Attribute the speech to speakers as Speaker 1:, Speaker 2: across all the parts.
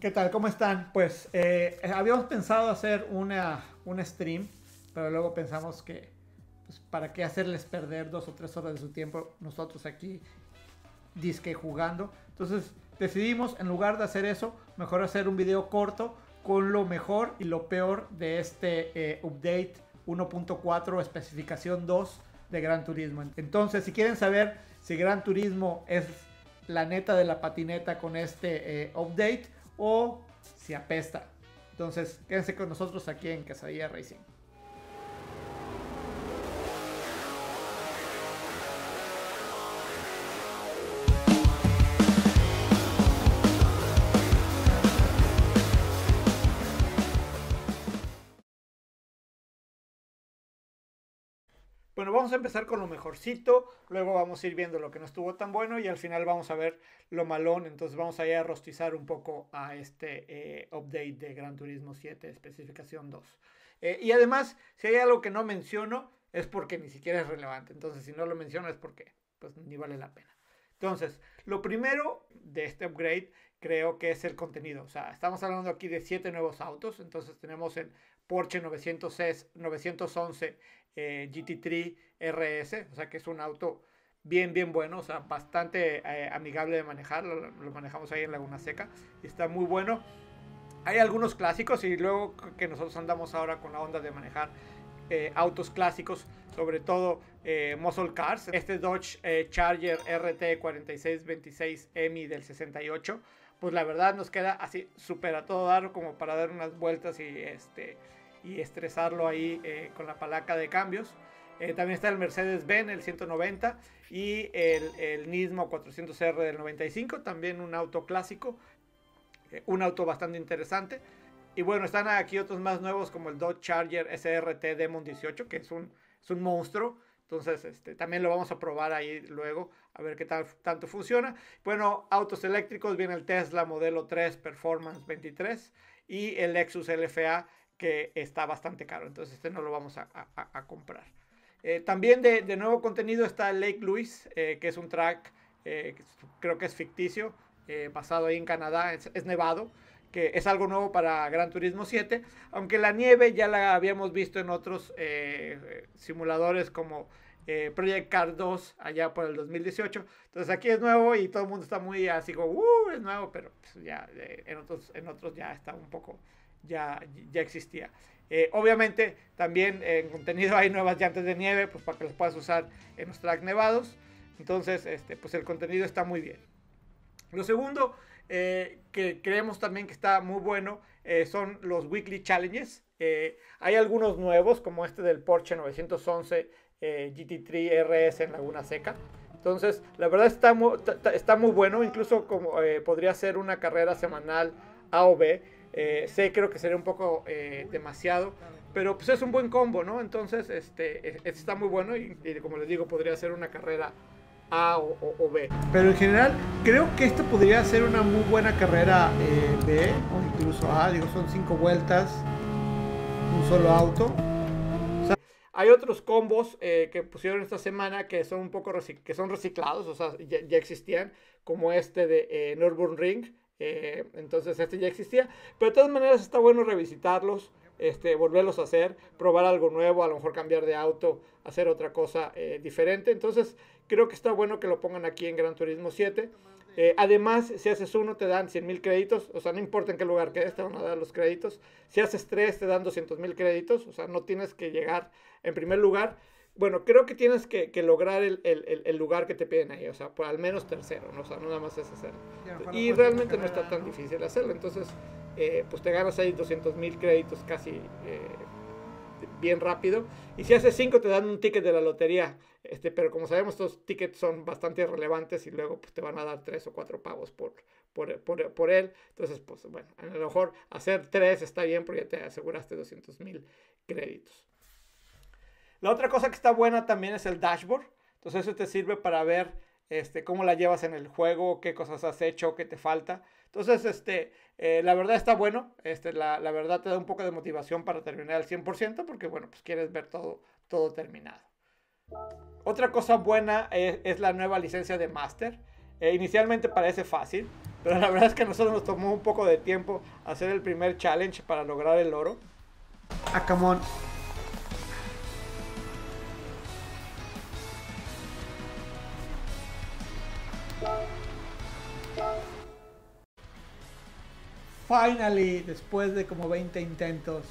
Speaker 1: ¿Qué tal? ¿Cómo están? Pues eh, eh, habíamos pensado hacer un stream, pero luego pensamos que pues, para qué hacerles perder dos o tres horas de su tiempo nosotros aquí disque jugando. Entonces decidimos en lugar de hacer eso, mejor hacer un video corto con lo mejor y lo peor de este eh, update 1.4 especificación 2 de Gran Turismo. Entonces si quieren saber si Gran Turismo es la neta de la patineta con este update, o si apesta. Entonces, quédense con nosotros aquí en Casadilla Racing. Bueno, vamos a empezar con lo mejorcito, luego vamos a ir viendo lo que no estuvo tan bueno y al final vamos a ver lo malón. Entonces vamos a ir a rostizar un poco a este eh, update de Gran Turismo 7, especificación 2. Eh, y además, si hay algo que no menciono, es porque ni siquiera es relevante. Entonces, si no lo menciono es porque pues, ni vale la pena. Entonces, lo primero de este upgrade creo que es el contenido. O sea, estamos hablando aquí de siete nuevos autos. Entonces tenemos el Porsche 906, 911 GT3 RS, o sea que es un auto bien, bien bueno, o sea, bastante eh, amigable de manejar, lo, manejamos ahí en Laguna Seca y está muy bueno. Hay algunos clásicos y luego que nosotros andamos ahora con la onda de manejar eh, autos clásicos, sobre todo eh, muscle cars, este Dodge eh, Charger RT4626 EMI del 68, pues la verdad nos queda así súper a todo dar como para dar unas vueltas y, este, y estresarlo ahí eh, con la palaca de cambios. Eh, también está el Mercedes-Benz, el 190, y el, el Nismo 400R del 95, también un auto clásico, eh, un auto bastante interesante. Y bueno, están aquí otros más nuevos como el Dodge Charger SRT Demon 18, que es es un monstruo. Entonces, este, también lo vamos a probar ahí luego, a ver qué tanto funciona. Bueno, autos eléctricos, viene el Tesla modelo 3 Performance 23 y el Lexus LFA que está bastante caro, entonces este no lo vamos a, comprar. Eh, también de, nuevo contenido está Lake Louis eh, que es un track, eh, creo que es ficticio, basado ahí en Canadá, es nevado que es algo nuevo para Gran Turismo 7, aunque la nieve ya la habíamos visto en otros eh, simuladores como eh, Project Car 2 allá por el 2018. Entonces aquí es nuevo y todo el mundo está muy así como, uh, es nuevo, pero pues, ya eh, en, otros, en otros ya está un poco, ya, ya existía. obviamente también en contenido hay nuevas llantas de nieve pues, para que las puedas usar en los track nevados. Entonces, este, pues el contenido está muy bien. Lo segundo eh, que creemos también que está muy bueno eh, son los Weekly Challenges. Eh, hay algunos nuevos, como este del Porsche 911 GT3 RS en Laguna Seca. Entonces, la verdad está muy, está muy bueno, incluso como podría ser una carrera semanal A o B. sé, creo que sería un poco demasiado, pero pues es un buen combo, ¿no? Entonces, este, e, e, está muy bueno y, y como les digo, podría ser una carrera a o, B. Pero en general, creo que esta podría ser una muy buena carrera eh, B o incluso A. Digo, son cinco vueltas, un solo auto. Hay otros combos eh, que pusieron esta semana que son un poco que son reciclados, o sea, ya, existían, como este de eh, Nürburgring. Eh, entonces este ya existía, pero de todas maneras está bueno revisitarlos este, volverlos a hacer, probar algo nuevo, a lo mejor cambiar de auto, hacer otra cosa eh, diferente. Entonces, creo que está bueno que lo pongan aquí en Gran Turismo 7. Eh, además, si haces uno, te dan 100 mil créditos, o sea, no importa en qué lugar quedes, te van a dar los créditos. Si haces tres, te dan 200 mil créditos, o sea, no tienes que llegar en primer lugar. Bueno, creo que tienes que, lograr el, lugar que te piden ahí, o sea, por al menos tercero, ¿no? o sea, nada más es hacer
Speaker 2: Y realmente
Speaker 1: no está tan difícil hacerlo, entonces eh, pues te ganas ahí 200 mil créditos casi eh, bien rápido. Y si haces 5 te dan un ticket de la lotería. Este, pero como sabemos, estos tickets son bastante relevantes y luego pues, te van a dar 3 o 4 pavos por, por, él. Entonces, pues bueno, a lo mejor hacer 3 está bien porque ya te aseguraste 200 mil créditos. La otra cosa que está buena también es el dashboard. Entonces eso te sirve para ver este, cómo la llevas en el juego, qué cosas has hecho, qué te falta. Entonces, este, eh, la verdad está bueno, este, la, verdad te da un poco de motivación para terminar al 100% porque, bueno, pues quieres ver todo, todo terminado. Otra cosa buena es, la nueva licencia de Master. Eh, inicialmente parece fácil, pero la verdad es que a nosotros nos tomó un poco de tiempo hacer el primer challenge para lograr el oro. Ah, come on. Finally, después de como 20 intentos.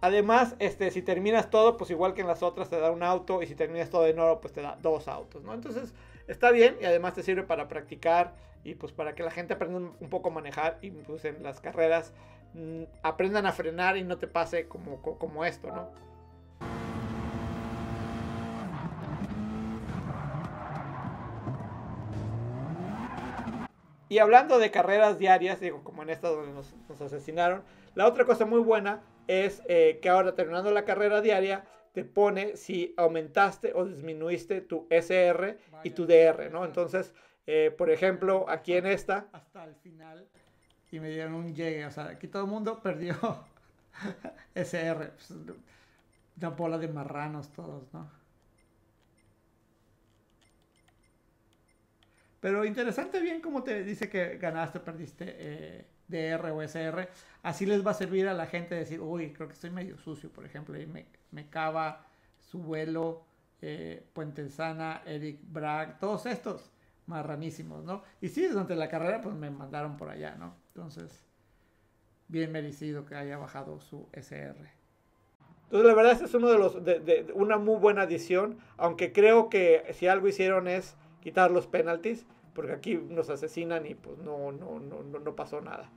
Speaker 1: Además, este, si terminas todo, pues igual que en las otras te da un auto y si terminas todo en oro, pues te da dos autos, ¿no? Entonces, está bien y además te sirve para practicar y pues para que la gente aprenda un poco a manejar y pues en las carreras mm, aprendan a frenar y no te pase como, como esto, ¿no? Y hablando de carreras diarias, digo, como en esta donde nos, asesinaron, la otra cosa muy buena es eh, que ahora terminando la carrera diaria, te pone si aumentaste o disminuiste tu SR y tu DR, ¿no? Entonces, eh, por ejemplo, aquí en esta... Hasta el final. Y me dieron un llegue, o sea, aquí todo el mundo perdió SR. Una bola de marranos todos, ¿no? Pero interesante bien como te dice que ganaste, perdiste eh, DR o SR. Así les va a servir a la gente decir, uy, creo que estoy medio sucio, por ejemplo. Y me, cava, su vuelo, eh, Puente Sana, Eric Bragg, todos estos marranísimos, ¿no? Y sí, durante la carrera pues me mandaron por allá, ¿no? Entonces, bien merecido que haya bajado su SR. Entonces, la verdad, este es uno de los, una muy buena adición, aunque creo que si algo hicieron es quitar los penaltis, porque aquí nos asesinan y pues no, no, no, no pasó nada.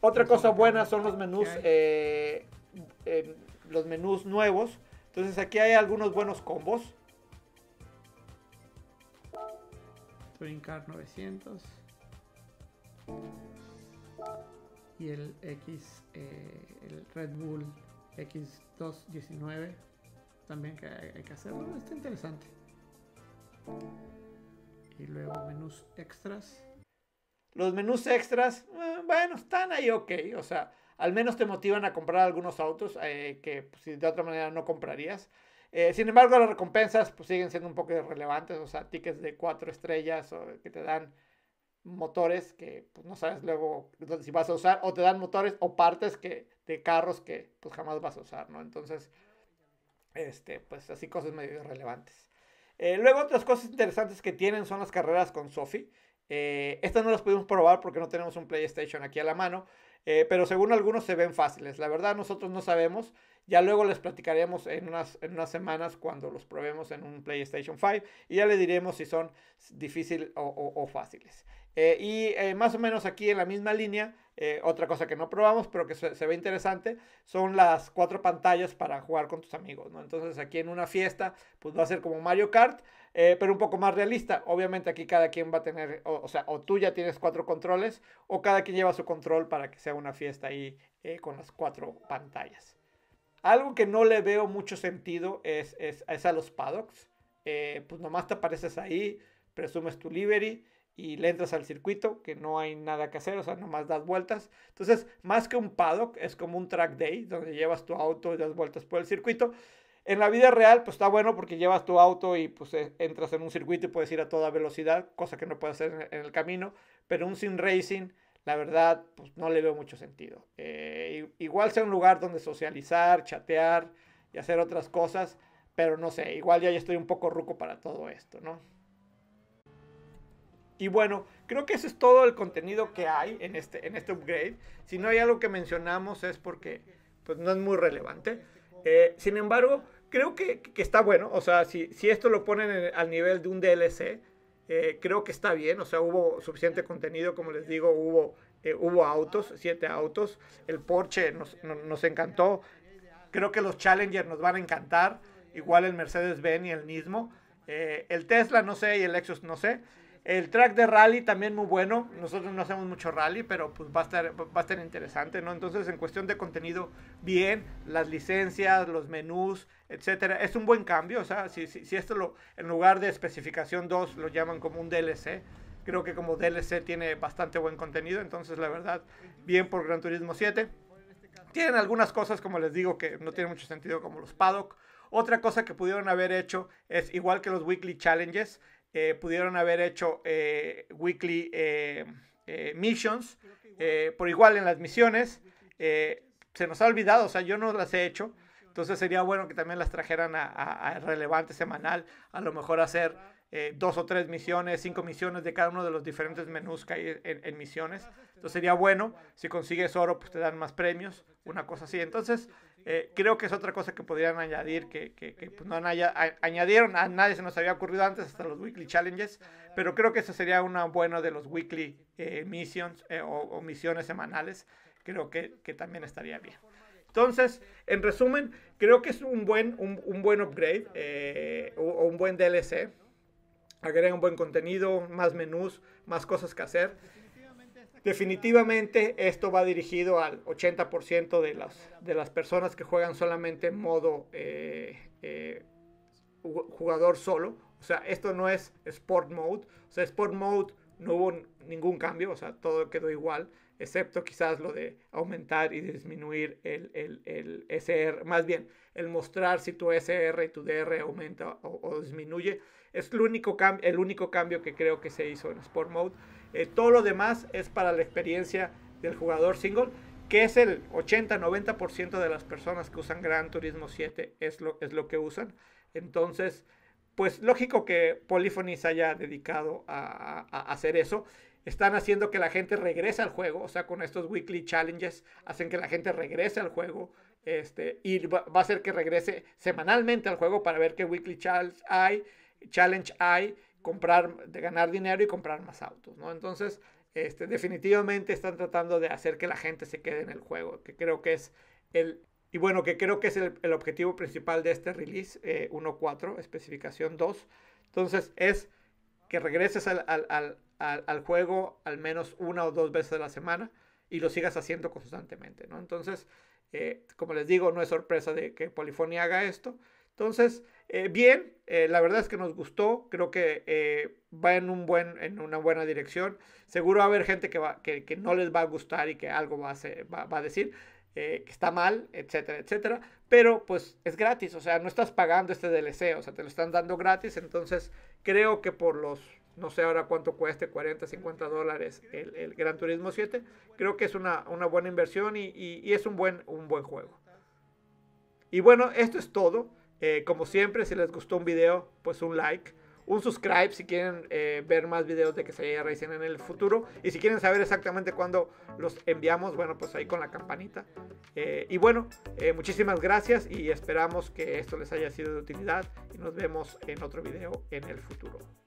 Speaker 1: Otra cosa buena son los menús, eh, eh, los menús nuevos. Entonces aquí hay algunos buenos combos. Brincar 900. Y el X, eh, el Red Bull X219 también que hay que hacerlo, está interesante. Y luego menús extras. Los menús extras, eh, bueno, están ahí ok, o sea, al menos te motivan a comprar algunos autos eh, que pues, de otra manera no comprarías. Eh, sin embargo, las recompensas pues, siguen siendo un poco irrelevantes, o sea, tickets de 4 estrellas que te dan motores que pues, no sabes luego si vas a usar, o te dan motores o partes que, de carros que pues jamás vas a usar, ¿no? Entonces, este, pues así cosas medio irrelevantes, eh, luego otras cosas interesantes que tienen son las carreras con Sophie. Eh, estas no las pudimos probar porque no tenemos un PlayStation aquí a la mano, eh, pero según algunos se ven fáciles. La verdad nosotros no sabemos. Ya luego les platicaremos en unas, semanas cuando los probemos en un PlayStation 5 y ya le diremos si son difíciles o, fáciles. Eh, y eh, más o menos aquí en la misma línea, otra cosa que no probamos, pero que se, ve interesante, son las cuatro pantallas para jugar con tus amigos, ¿no? Entonces aquí en una fiesta, pues va a ser como Mario Kart, eh, pero un poco más realista. Obviamente aquí cada quien va a tener, o, sea, o tú ya tienes cuatro controles, o cada quien lleva su control para que sea una fiesta ahí eh, con las cuatro pantallas. Algo que no le veo mucho sentido es, es, a los paddocks. Eh, pues nomás te apareces ahí, presumes tu livery y le entras al circuito, que no hay nada que hacer, o sea, nomás das vueltas. Entonces, más que un paddock, es como un track day, donde llevas tu auto y das vueltas por el circuito. En la vida real, pues está bueno porque llevas tu auto y pues e, entras en un circuito y puedes ir a toda velocidad, cosa que no puedes hacer en el camino, pero un sin racing, la verdad, pues no le veo mucho sentido. Eh, igual sea un lugar donde socializar, chatear y hacer otras cosas, pero no sé, igual ya, estoy un poco ruco para todo esto, ¿no? Y bueno, creo que ese es todo el contenido que hay en este, en este upgrade. Si no hay algo que mencionamos es porque pues, no es muy relevante. Eh, sin embargo, creo que, está bueno. O sea, si, si esto lo ponen al nivel de un DLC, eh, creo que está bien. O sea, hubo suficiente contenido, como les digo, hubo, eh, hubo autos, siete autos. El Porsche nos, nos encantó. Creo que los Challenger nos van a encantar. Igual el Mercedes-Benz y el mismo, el Tesla, no sé, y el Lexus, no sé. El track de rally también muy bueno. Nosotros no hacemos mucho rally, pero pues va a estar, va a estar interesante, ¿no? Entonces, en cuestión de contenido, bien, las licencias, los menús, etcétera. Es un buen cambio. O sea, si, esto lo, en lugar de especificación 2 lo llaman como un DLC, creo que como DLC tiene bastante buen contenido. Entonces, la verdad, bien por Gran Turismo 7. Tienen algunas cosas, como les digo, que no tienen mucho sentido, como los paddock. Otra cosa que pudieron haber hecho es igual que los weekly challenges, eh, pudieron haber hecho eh, weekly eh, missions, por igual en las misiones. se nos ha olvidado, o sea, yo no las he hecho. Entonces sería bueno que también las trajeran a relevante semanal, a lo mejor hacer eh, dos o tres misiones, cinco misiones de cada uno de los diferentes menús que hay en, misiones. Entonces sería bueno, si consigues oro, pues te dan más premios, una cosa así. Entonces, eh, creo que es otra cosa que podrían añadir, que, pues, no añadieron, a nadie se nos había ocurrido antes, hasta los weekly challenges, pero creo que eso sería una buena de los weekly eh, missions o, misiones semanales. Creo que, que también estaría bien. Entonces, en resumen, creo que es un buen, un, buen upgrade o, o, un buen DLC un buen contenido, más menús, más cosas que hacer. Definitivamente esto va dirigido al 80% de las, de las personas que juegan solamente en modo eh, eh, jugador solo. O sea, esto no es Sport Mode. O sea, Sport Mode no hubo ningún cambio, o sea, todo quedó igual excepto quizás lo de aumentar y disminuir el, el, SR, más bien el mostrar si tu SR y tu DR aumenta o, disminuye. Es el único, el único cambio que creo que se hizo en Sport Mode. Eh, todo lo demás es para la experiencia del jugador single, que es el 80-90% de las personas que usan Gran Turismo 7 es lo, es lo que usan. Entonces, pues lógico que Polyphony se haya dedicado a hacer eso están haciendo que la gente regrese al juego, o sea, con estos weekly challenges hacen que la gente regrese al juego, este, y va, a ser que regrese semanalmente al juego para ver qué weekly challenge hay, challenge hay, comprar, de ganar dinero y comprar más autos, ¿no? Entonces, este, definitivamente están tratando de hacer que la gente se quede en el juego, que creo que es el, y bueno, que creo que es el, objetivo principal de este release 1.4, eh, especificación 2. Entonces, es que regreses al al, juego al menos una o dos veces a la semana y lo sigas haciendo constantemente, ¿no? Entonces, eh, como les digo, no es sorpresa de que Polifonia haga esto. Entonces, eh, bien, eh, la verdad es que nos gustó, creo que va en, un buen, en una buena dirección. Seguro va a haber gente que, va, que, no les va a gustar y que algo va a, va a decir que está mal, etcétera, etcétera pero pues es gratis, o sea, no estás pagando este DLC, o sea, te lo están dando gratis, entonces creo que por los, no sé ahora cuánto cueste, 40, 50 dólares el, Gran Turismo 7, creo que es una, buena inversión y, es un buen, un buen juego. Y bueno, esto es todo. Eh, como siempre, si les gustó un video, pues un like un subscribe si quieren eh, ver más videos de que se haya en el futuro. Y si quieren saber exactamente cuándo los enviamos, bueno, pues ahí con la campanita. Eh, y bueno, eh, muchísimas gracias y esperamos que esto les haya sido de utilidad. Y nos vemos en otro video en el futuro.